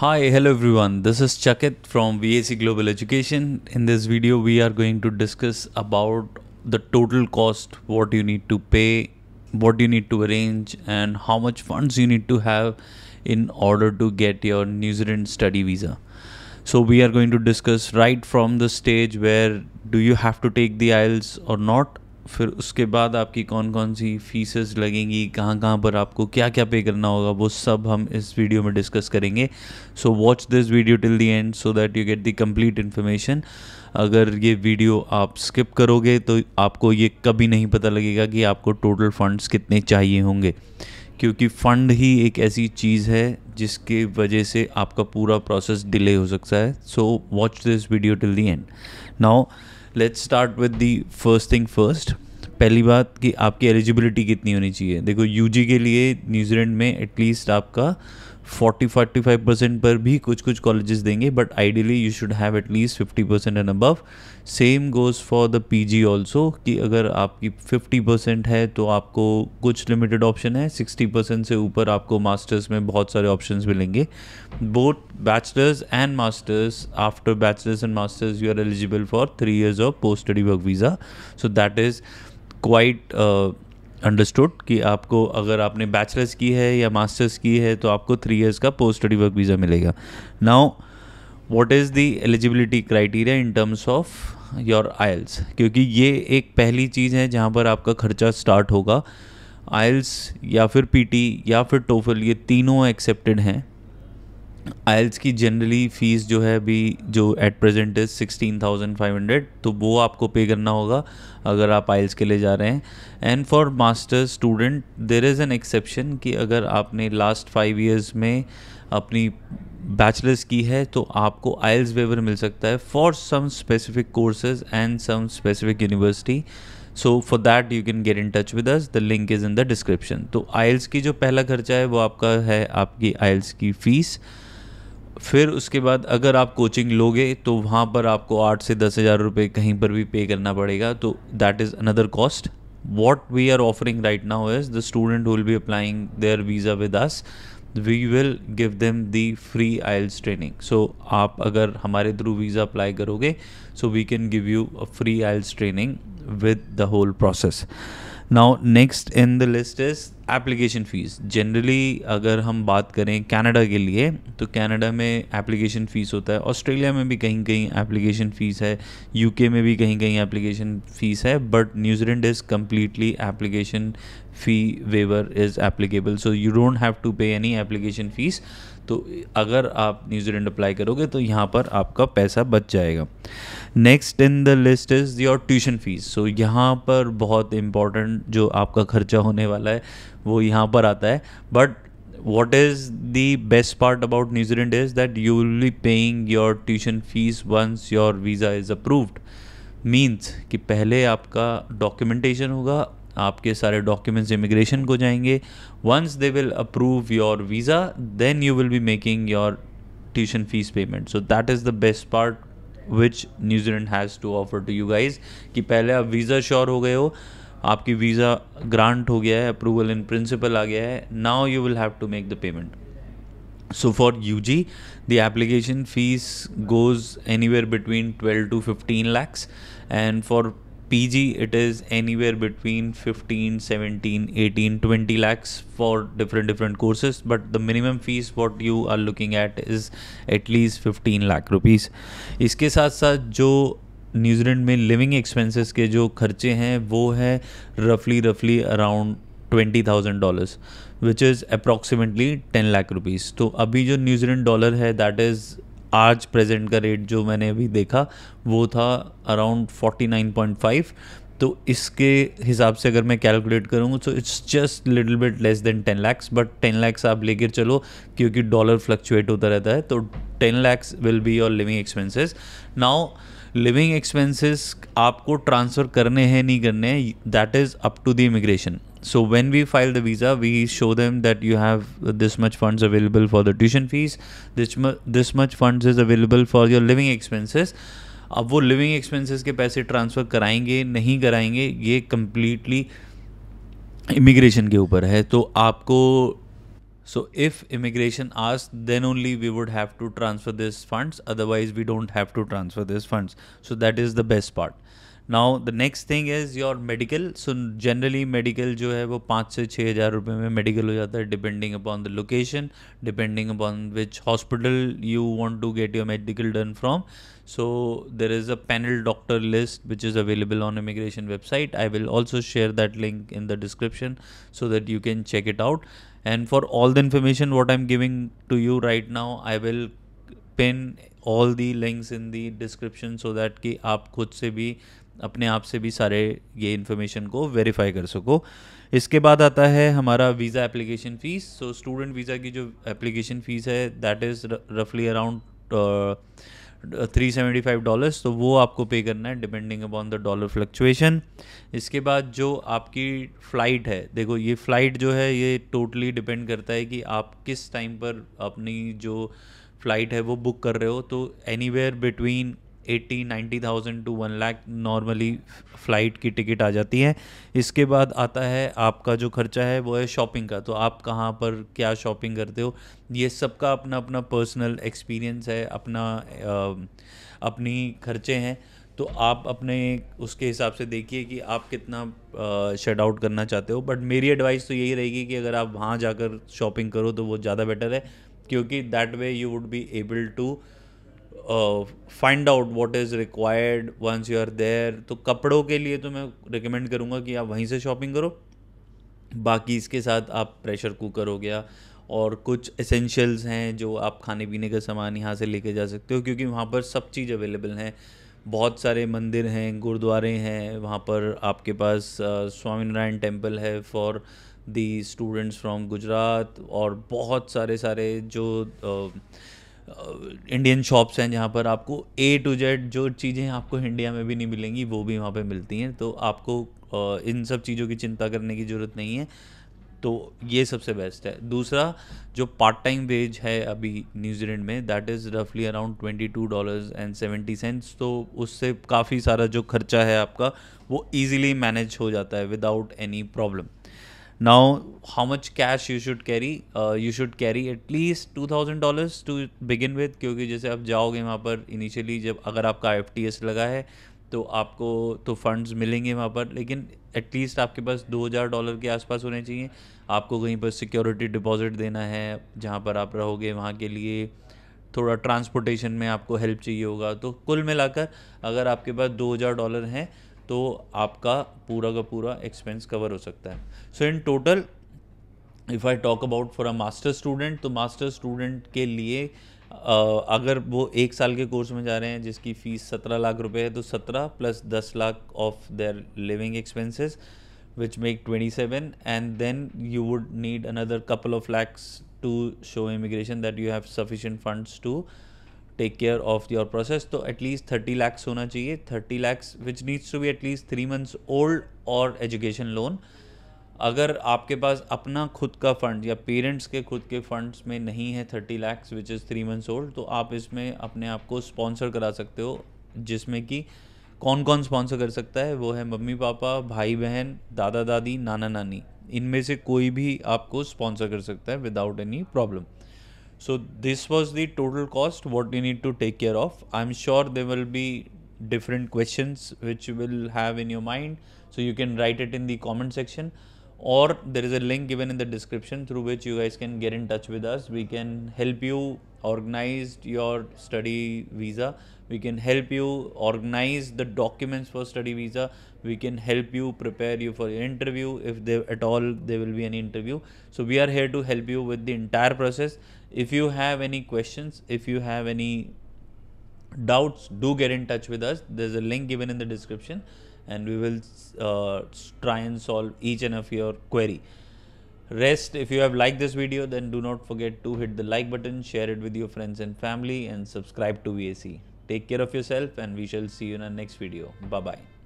Hi, hello everyone. This is Chakit from VAC Global Education. In this video, we are going to discuss about the total cost, what you need to pay, what you need to arrange, and how much funds you need to have in order to get your New Zealand study visa. So we are going to discuss right from the stage where do you have to take the IELTS or not फिर उसके बाद आपकी कौन कौन सी faeces लगेंगी कहाँ कहाँ पर आपको क्या क्या पे करना होगा वो सब हम इस वीडियो में डिस्कस करेंगे so watch this video till the end so that you get the complete information अगर ये वीडियो आप स्किप करोगे तो आपको ये कभी नहीं पता लगेगा कि आपको टोटल फंड्स कितने चाहिए होंगे क्योंकि फ़ंड ही एक ऐसी चीज़ है जिसके वजह से आपका पूरा प्रोसेस डिले हो सकता है so watch this video till the end now let's start with the first thing first पहली बात कि आपकी एलिजिबिलिटी कितनी होनी चाहिए देखो यू के लिए न्यूजीलैंड में एटलीस्ट आपका फोर्टी फोर्टी फाइव परसेंट पर भी कुछ कुछ कॉलेजेस देंगे but ideally you should have at least fifty percent and above same goes for the P G also कि अगर आपकी फिफ्टी परसेंट है तो आपको कुछ लिमिटेड ऑप्शन है सिक्सटी परसेंट से ऊपर आपको मास्टर्स में बहुत सारे ऑप्शन मिलेंगे both bachelors and masters after bachelors and masters you are eligible for three years of post study work visa so that is quite understood uh, कि आपको अगर आपने बैचलर्स की है या मास्टर्स की है तो आपको थ्री इयर्स का पोस्ट स्टडी वर्क वीज़ा मिलेगा now what is the eligibility criteria in terms of your IELTS क्योंकि ये एक पहली चीज़ है जहाँ पर आपका खर्चा स्टार्ट होगा आयल्स e या फिर पीटी या फिर टोफल ये तीनों एक्सेप्टेड हैं आइल्स की जनरली फ़ीस जो है अभी जो at present is sixteen thousand five hundred तो वो आपको पे करना होगा अगर आप आइल्स के लिए जा रहे हैं and for masters student there is an exception कि अगर आपने लास्ट फाइव ईयर्स में अपनी बैचलर्स की है तो आपको आइल्स वेवर मिल सकता है for some specific courses and some specific university so for that you can get in touch with us the link is in the description तो आइल्स की जो पहला खर्चा है वो आपका है आपकी आयल्स की फ़ीस फिर उसके बाद अगर आप कोचिंग लोगे तो वहाँ पर आपको आठ से दस हज़ार रुपये कहीं पर भी पे करना पड़ेगा तो that is another cost what we are offering right now is the student will be applying their visa with us we will give them the free IELTS training so आप अगर हमारे थ्रू वीज़ा अप्लाई करोगे so we can give you a free IELTS training with the whole process now next in the list is application fees generally अगर हम बात करें Canada के लिए तो कनाडा में एप्लीकेशन फ़ीस होता है ऑस्ट्रेलिया में भी कहीं कहीं एप्लीकेशन फ़ीस है यूके में भी कहीं कहीं एप्लीकेशन फ़ीस है but New Zealand is completely application fee waiver is applicable so you don't have to pay any application fees तो अगर आप न्यूजीलैंड अप्लाई करोगे तो यहाँ पर आपका पैसा बच जाएगा next in the list is your tuition fees so यहाँ पर बहुत इम्पॉर्टेंट जो आपका खर्चा होने वाला है वो यहाँ पर आता है but what is the best part about New Zealand is that you will be paying your tuition fees once your visa is approved means कि पहले आपका डॉक्यूमेंटेशन होगा आपके सारे डॉक्यूमेंट्स इमिग्रेशन को जाएंगे once they will approve your visa then you will be making your tuition fee payment so that is the best part which New Zealand has to offer to you guys कि पहले आप visa sure हो गए हो आपकी visa grant हो गया है अप्रूवल इन प्रिंसिपल आ गया है now you will have to make the payment U G the application fees goes anywhere between twelve to fifteen lakhs and for PG it is anywhere between 15 17 18 20 lakhs for different different courses but the minimum fees what you are looking at is at least 15 lakh rupees इसके साथ साथ जो New Zealand में living expenses के जो खर्चे हैं वो है रफली रफली around twenty thousand dollars which is approximately ten lakh rupees तो अभी जो न्यूजीलैंड डॉलर है दैट इज़ आज प्रेजेंट का रेट जो मैंने अभी देखा वो था अराउंड 49.5 तो इसके हिसाब से अगर मैं कैलकुलेट करूँगा तो it's just little bit less than ten lakhs but ten lakhs आप लेकर चलो क्योंकि डॉलर फ्लक्चुएट होता रहता है तो ten lakhs will be your living expenses now living expenses आपको ट्रांसफ़र करने हैं नहीं करने हैं that is up to the immigration So when we file the visa, we show them that you have this much funds available for the tuition fees. This mu- this much funds is available for your living expenses. अब वो living expenses के पैसे transfer कराएंगे नहीं कराएंगे ये completely immigration के ऊपर है तो आपको So if immigration asks, then only we would have to transfer these funds. Otherwise, we don't have to transfer these funds. So that is the best part. Now the next thing is your medical so generally medical जो है वो पाँच से छः हज़ार रुपये में medical हो जाता है depending upon the location depending upon which hospital you want to get your medical done from so there is a panel doctor list which is available on immigration website I will also share that link in the description so that you can check it out and for all the information what I am giving to you right now I will pin all the links in the description so that कि आप खुद से भी अपने आप से भी सारे ये इन्फॉर्मेशन को वेरीफाई कर सको इसके बाद आता है हमारा visa application fees so student visa की जो एप्लीकेशन फ़ीस है दैट इज़ रफली around three seventy five dollars तो वो आपको पे करना है depending upon the dollar fluctuation इसके बाद जो आपकी फ़्लाइट है देखो ये फ़्लाइट जो है ये टोटली डिपेंड करता है कि आप किस टाइम पर अपनी जो फ़्लाइट है वो बुक कर रहे हो तो anywhere between eighty ninety thousand to one lakh normally flight की टिकट आ जाती है इसके बाद आता है आपका जो खर्चा है वो है शॉपिंग का तो आप कहाँ पर क्या शॉपिंग करते हो ये सबका अपना अपना पर्सनल एक्सपीरियंस है अपना आ, अपनी खर्चे हैं तो आप अपने उसके हिसाब से देखिए कि आप कितना शट आउट करना चाहते हो बट मेरी एडवाइस तो यही रहेगी कि अगर आप वहाँ जाकर शॉपिंग करो तो वो ज़्यादा बेटर है क्योंकि that way you would be able to find out what is required once you are there तो कपड़ों के लिए तो मैं रिकमेंड करूँगा कि आप वहीं से शॉपिंग करो बाकी इसके साथ आप प्रेशर कुकर हो गया और कुछ एसेंशियल्स हैं जो आप खाने पीने का सामान यहाँ से लेके जा सकते हो क्योंकि वहाँ पर सब चीज़ अवेलेबल हैं बहुत सारे मंदिर हैं गुरुद्वारे हैं वहाँ पर आपके पास uh, स्वामीनारायण टेम्पल है for the students from Gujarat और बहुत सारे सारे जो आ, uh, इंडियन शॉप्स हैं जहाँ पर आपको ए टू जेड जो चीज़ें आपको इंडिया में भी नहीं मिलेंगी वो भी वहाँ पे मिलती हैं तो आपको इन सब चीज़ों की चिंता करने की ज़रूरत नहीं है तो ये सबसे बेस्ट है दूसरा जो पार्ट टाइम वेज है अभी न्यूजीलैंड में दैट इज़ रफली around twenty two dollars and seventy cents तो उससे काफ़ी सारा जो खर्चा है आपका वो ईजिली मैनेज हो जाता है without any problem now how much cash you should carry you should carry at least two thousand dollars to begin with क्योंकि जैसे आप जाओगे वहाँ पर इनिशियली जब अगर आपका एफ टी एस लगा है तो आपको तो फंड्स मिलेंगे वहाँ पर लेकिन एटलीस्ट आपके पास दो हज़ार डॉलर के आसपास होने चाहिए आपको कहीं पर सिक्योरिटी डिपॉजिट देना है जहाँ पर आप रहोगे वहाँ के लिए थोड़ा ट्रांसपोर्टेशन में आपको हेल्प चाहिए होगा तो कुल मिलाकर अगर आपके पास दो हज़ार डॉलर हैं तो आपका पूरा का पूरा एक्सपेंस कवर हो सकता है so in total if I talk about for a master student तो मास्टर स्टूडेंट के लिए अगर वो एक साल के कोर्स में जा रहे हैं जिसकी फ़ीस सत्रह लाख रुपए है तो सत्रह प्लस दस lakh of their living expenses which make twenty seven and then you would need another couple of lakhs to show immigration that you have sufficient funds to take care of your process तो at least thirty lakhs होना चाहिए thirty lakhs which needs to be at least three months old और education loan अगर आपके पास अपना खुद का fund या पेरेंट्स के खुद के फंड्स में नहीं है thirty lakhs which is three months old तो आप इसमें अपने आप को स्पॉन्सर करा सकते हो जिसमें कि कौन कौन स्पॉन्सर कर सकता है वो है मम्मी पापा भाई बहन दादा दादी नाना नानी इनमें से कोई भी आपको स्पॉन्सर कर सकता है without any problem So this was the total cost what you need to take care of. I'm sure there will be different questions which you will have in your mind. So you can write it in the comment section or there is a link given in the description through which you guys can get in touch with us. We can help you organize your study visa. We can help you organize the documents for study visa. We can help you prepare you for your interview if they, at all there will be any interview. So we are here to help you with the entire process. If you have any questions, if you have any doubts, do get in touch with us. There's a link given in the description and we will uh, try and solve each and of your query. Rest, if you have liked this video, then do not forget to hit the like button, share it with your friends and family and subscribe to VAC. Take care of yourself and we shall see you in our next video. Bye-bye.